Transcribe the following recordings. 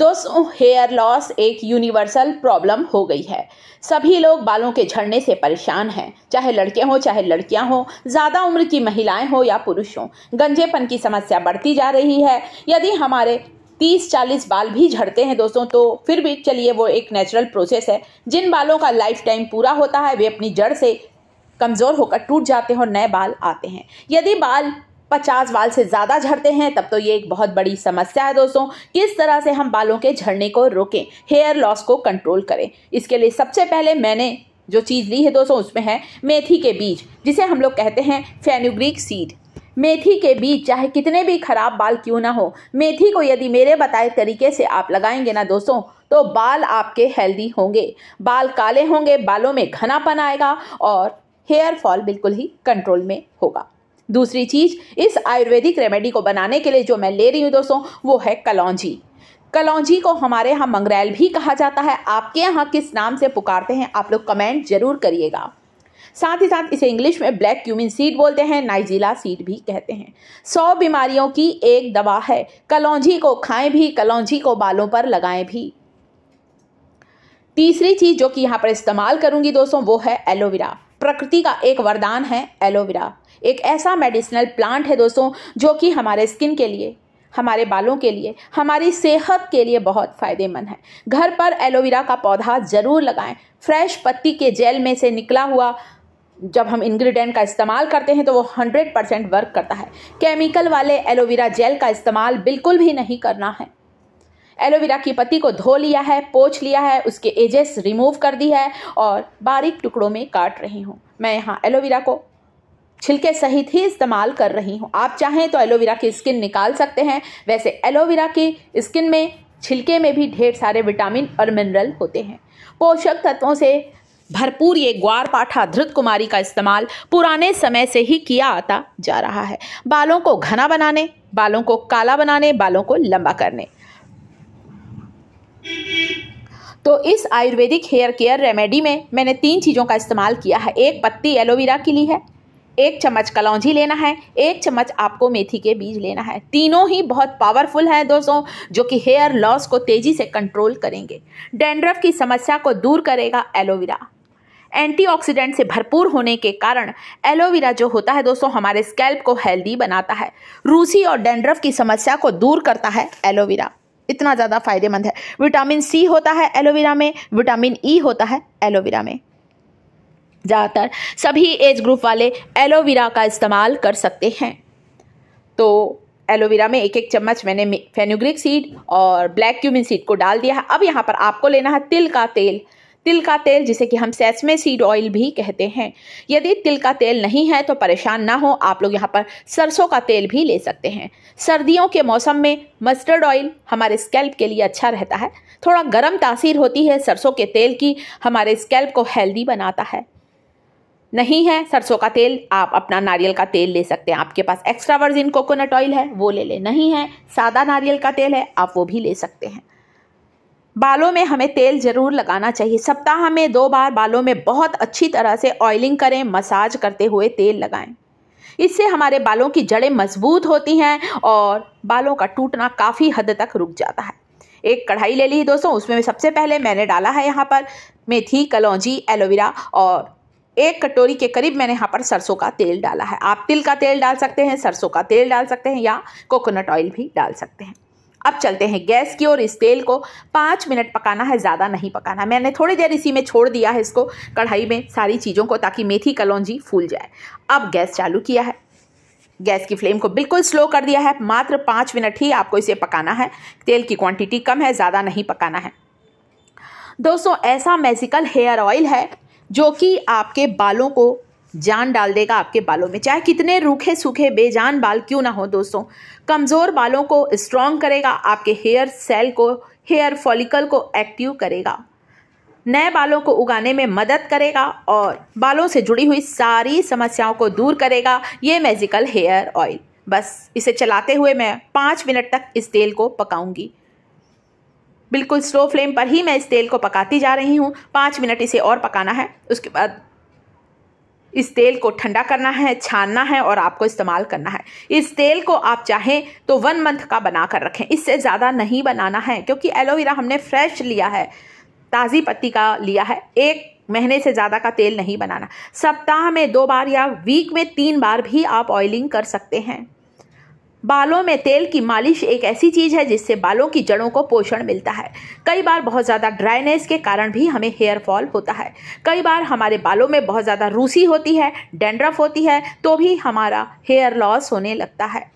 दोस्तों hair loss एक universal problem हो गई है सभी लोग बालों के झड़ने से परेशान हैं चाहे लड़के हों चाहे लड़कियां हों ज़्यादा उम्र की महिलाएं हों या पुरुष हों गंजेपन की समस्या बढ़ती जा रही है यदि हमारे तीस चालीस बाल भी झड़ते हैं दोस्तों तो फिर भी चलिए वो एक नेचुरल प्रोसेस है जिन बालों का लाइफ टाइम पूरा होता है वे अपनी जड़ से कमज़ोर होकर टूट जाते हैं और नए बाल आते हैं यदि बाल पचास बाल से ज़्यादा झड़ते हैं तब तो ये एक बहुत बड़ी समस्या है दोस्तों किस तरह से हम बालों के झड़ने को रोकें हेयर लॉस को कंट्रोल करें इसके लिए सबसे पहले मैंने जो चीज़ ली है दोस्तों उसमें है मेथी के बीज जिसे हम लोग कहते हैं फेनुग्रीक सीड मेथी के बीज चाहे कितने भी खराब बाल क्यों ना हो मेथी को यदि मेरे बताए तरीके से आप लगाएंगे ना दोस्तों तो बाल आपके हेल्दी होंगे बाल काले होंगे बालों में घनापन आएगा और हेयर फॉल बिल्कुल ही कंट्रोल में होगा दूसरी चीज़ इस आयुर्वेदिक रेमेडी को बनाने के लिए जो मैं ले रही हूँ दोस्तों वो है कलौजी कलौजी को हमारे यहाँ मंगरेल भी कहा जाता है आपके यहाँ किस नाम से पुकारते हैं आप लोग कमेंट जरूर करिएगा साथ ही साथ इसे इंग्लिश में ब्लैक क्यूमिन सीड बोलते हैं नाइजीला सीड भी कहते हैं सौ बीमारियों की एक दवा है कलौजी को खाएं भी कलौजी को बालों पर लगाएं भी तीसरी चीज़ जो कि यहाँ पर इस्तेमाल करूंगी दोस्तों वो है एलोवेरा प्रकृति का एक वरदान है एलोवेरा एक ऐसा मेडिसिनल प्लांट है दोस्तों जो कि हमारे स्किन के लिए हमारे बालों के लिए हमारी सेहत के लिए बहुत फ़ायदेमंद है घर पर एलोवेरा का पौधा ज़रूर लगाएं फ्रेश पत्ती के जेल में से निकला हुआ जब हम इंग्रेडिएंट का इस्तेमाल करते हैं तो वो 100 परसेंट वर्क करता है केमिकल वाले एलोवेरा जेल का इस्तेमाल बिल्कुल भी नहीं करना है एलोवेरा की पत्ती को धो लिया है पोछ लिया है उसके एजेस रिमूव कर दी है और बारीक टुकड़ों में काट रही हूँ मैं यहाँ एलोवेरा को छिलके सहित ही इस्तेमाल कर रही हूँ आप चाहें तो एलोवेरा की स्किन निकाल सकते हैं वैसे एलोवेरा की स्किन में छिलके में भी ढेर सारे विटामिन और मिनरल होते हैं पोषक तत्वों से भरपूर ये ग्वार पाठा धृत कुमारी का इस्तेमाल पुराने समय से ही किया आता जा रहा है बालों को घना बनाने बालों को काला बनाने बालों को लंबा करने तो इस आयुर्वेदिक हेयर केयर रेमेडी में मैंने तीन चीज़ों का इस्तेमाल किया है एक पत्ती एलोवेरा की ली है एक चम्मच कलौजी लेना है एक चम्मच आपको मेथी के बीज लेना है तीनों ही बहुत पावरफुल हैं दोस्तों जो कि हेयर लॉस को तेज़ी से कंट्रोल करेंगे डेंड्रफ की समस्या को दूर करेगा एलोवेरा एंटीऑक्सीडेंट से भरपूर होने के कारण एलोवेरा जो होता है दोस्तों हमारे स्कैल्प को हेल्दी बनाता है रूसी और डेंड्रफ की समस्या को दूर करता है एलोवेरा इतना ज़्यादा फायदेमंद है विटामिन सी होता है एलोवेरा में विटामिन ई e होता है एलोवेरा में ज़्यादातर सभी एज ग्रुप वाले एलोवेरा का इस्तेमाल कर सकते हैं तो एलोवेरा में एक एक चम्मच मैंने फेनुग्रिक सीड और ब्लैक क्यूमिन सीड को डाल दिया है अब यहाँ पर आपको लेना है तिल का तेल तिल का तेल जिसे कि हम सेसमे सीड ऑयल भी कहते हैं यदि तिल का तेल नहीं है तो परेशान ना हो आप लोग यहाँ पर सरसों का तेल भी ले सकते हैं सर्दियों के मौसम में मस्टर्ड ऑयल हमारे स्कैल्प के लिए अच्छा रहता है थोड़ा गर्म तासीर होती है सरसों के तेल की हमारे स्कैल्प को हेल्दी बनाता है नहीं है सरसों का तेल आप अपना नारियल का तेल ले सकते हैं आपके पास एक्स्ट्रा वर्जिन कोकोनट ऑयल है वो ले लें नहीं है सादा नारियल का तेल है आप वो भी ले सकते हैं बालों में हमें तेल ज़रूर लगाना चाहिए सप्ताह में दो बार बालों में बहुत अच्छी तरह से ऑयलिंग करें मसाज करते हुए तेल लगाएं इससे हमारे बालों की जड़ें मजबूत होती हैं और बालों का टूटना काफ़ी हद तक रुक जाता है एक कढ़ाई ले ली दोस्तों उसमें सबसे पहले मैंने डाला है यहाँ पर मेथी कलौजी एलोवेरा और एक कटोरी के करीब मैंने यहाँ पर सरसों का तेल डाला है आप तिल का तेल डाल सकते हैं सरसों का तेल डाल सकते हैं या कोकोनट ऑयल भी डाल सकते हैं अब चलते हैं गैस की ओर इस तेल को पाँच मिनट पकाना है ज़्यादा नहीं पकाना मैंने थोड़ी देर इसी में छोड़ दिया है इसको कढ़ाई में सारी चीज़ों को ताकि मेथी कलौजी फूल जाए अब गैस चालू किया है गैस की फ्लेम को बिल्कुल स्लो कर दिया है मात्र पाँच मिनट ही आपको इसे पकाना है तेल की क्वांटिटी कम है ज़्यादा नहीं पकाना है दोस्तों ऐसा मैजिकल हेयर ऑयल है जो कि आपके बालों को जान डाल देगा आपके बालों में चाहे कितने रूखे सूखे बेजान बाल क्यों ना हो दोस्तों कमज़ोर बालों को स्ट्रॉन्ग करेगा आपके हेयर सेल को हेयर फॉलिकल को एक्टिव करेगा नए बालों को उगाने में मदद करेगा और बालों से जुड़ी हुई सारी समस्याओं को दूर करेगा ये मैजिकल हेयर ऑयल बस इसे चलाते हुए मैं पाँच मिनट तक इस तेल को पकाऊंगी बिल्कुल स्लो फ्लेम पर ही मैं इस तेल को पकाती जा रही हूँ पाँच मिनट इसे और पकाना है उसके बाद इस तेल को ठंडा करना है छानना है और आपको इस्तेमाल करना है इस तेल को आप चाहें तो वन मंथ का बना कर रखें इससे ज़्यादा नहीं बनाना है क्योंकि एलोवेरा हमने फ्रेश लिया है ताज़ी पत्ती का लिया है एक महीने से ज़्यादा का तेल नहीं बनाना सप्ताह में दो बार या वीक में तीन बार भी आप ऑयलिंग कर सकते हैं बालों में तेल की मालिश एक ऐसी चीज़ है जिससे बालों की जड़ों को पोषण मिलता है कई बार बहुत ज़्यादा ड्राइनेस के कारण भी हमें हेयर फॉल होता है कई बार हमारे बालों में बहुत ज़्यादा रूसी होती है डेंड्रफ होती है तो भी हमारा हेयर लॉस होने लगता है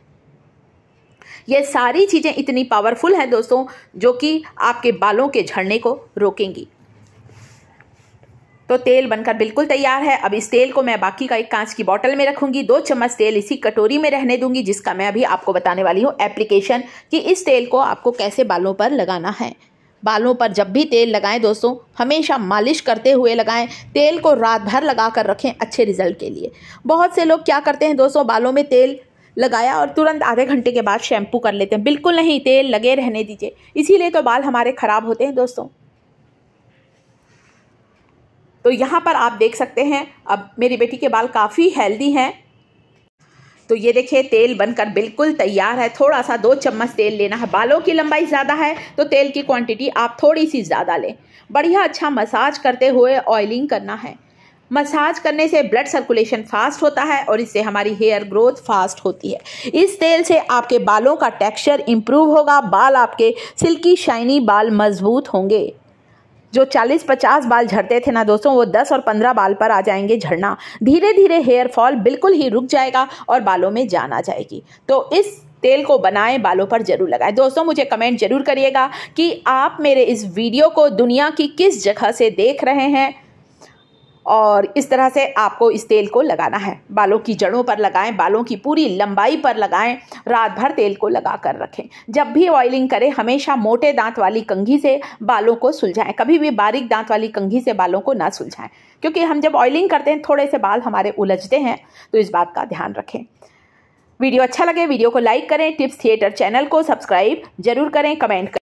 ये सारी चीज़ें इतनी पावरफुल हैं दोस्तों जो कि आपके बालों के झड़ने को रोकेंगी तो तेल बनकर बिल्कुल तैयार है अब इस तेल को मैं बाकी का एक कांच की बोतल में रखूंगी दो चम्मच तेल इसी कटोरी में रहने दूंगी जिसका मैं अभी आपको बताने वाली हूँ एप्लीकेशन कि इस तेल को आपको कैसे बालों पर लगाना है बालों पर जब भी तेल लगाएं दोस्तों हमेशा मालिश करते हुए लगाएं तेल को रात भर लगा कर रखें अच्छे रिजल्ट के लिए बहुत से लोग क्या करते हैं दोस्तों बालों में तेल लगाया और तुरंत आधे घंटे के बाद शैम्पू कर लेते हैं बिल्कुल नहीं तेल लगे रहने दीजिए इसीलिए तो बाल हमारे ख़राब होते हैं दोस्तों तो यहाँ पर आप देख सकते हैं अब मेरी बेटी के बाल काफ़ी हेल्दी हैं तो ये देखिए तेल बनकर बिल्कुल तैयार है थोड़ा सा दो चम्मच तेल लेना है बालों की लंबाई ज़्यादा है तो तेल की क्वांटिटी आप थोड़ी सी ज़्यादा लें बढ़िया अच्छा मसाज करते हुए ऑयलिंग करना है मसाज करने से ब्लड सर्कुलेशन फास्ट होता है और इससे हमारी हेयर ग्रोथ फास्ट होती है इस तेल से आपके बालों का टेक्सचर इम्प्रूव होगा बाल आपके सिल्की शाइनी बाल मजबूत होंगे जो 40-50 बाल झड़ते थे ना दोस्तों वो 10 और 15 बाल पर आ जाएंगे झड़ना धीरे धीरे हेयर फॉल बिल्कुल ही रुक जाएगा और बालों में जान आ जाएगी तो इस तेल को बनाएं बालों पर जरूर लगाएं दोस्तों मुझे कमेंट जरूर करिएगा कि आप मेरे इस वीडियो को दुनिया की किस जगह से देख रहे हैं और इस तरह से आपको इस तेल को लगाना है बालों की जड़ों पर लगाएं बालों की पूरी लंबाई पर लगाएं रात भर तेल को लगा कर रखें जब भी ऑयलिंग करें हमेशा मोटे दांत वाली कंघी से बालों को सुलझाएं कभी भी बारीक दांत वाली कंघी से बालों को ना सुलझाएं क्योंकि हम जब ऑयलिंग करते हैं थोड़े से बाल हमारे उलझते हैं तो इस बात का ध्यान रखें वीडियो अच्छा लगे वीडियो को लाइक करें टिप्स थिएटर चैनल को सब्सक्राइब जरूर करें कमेंट करें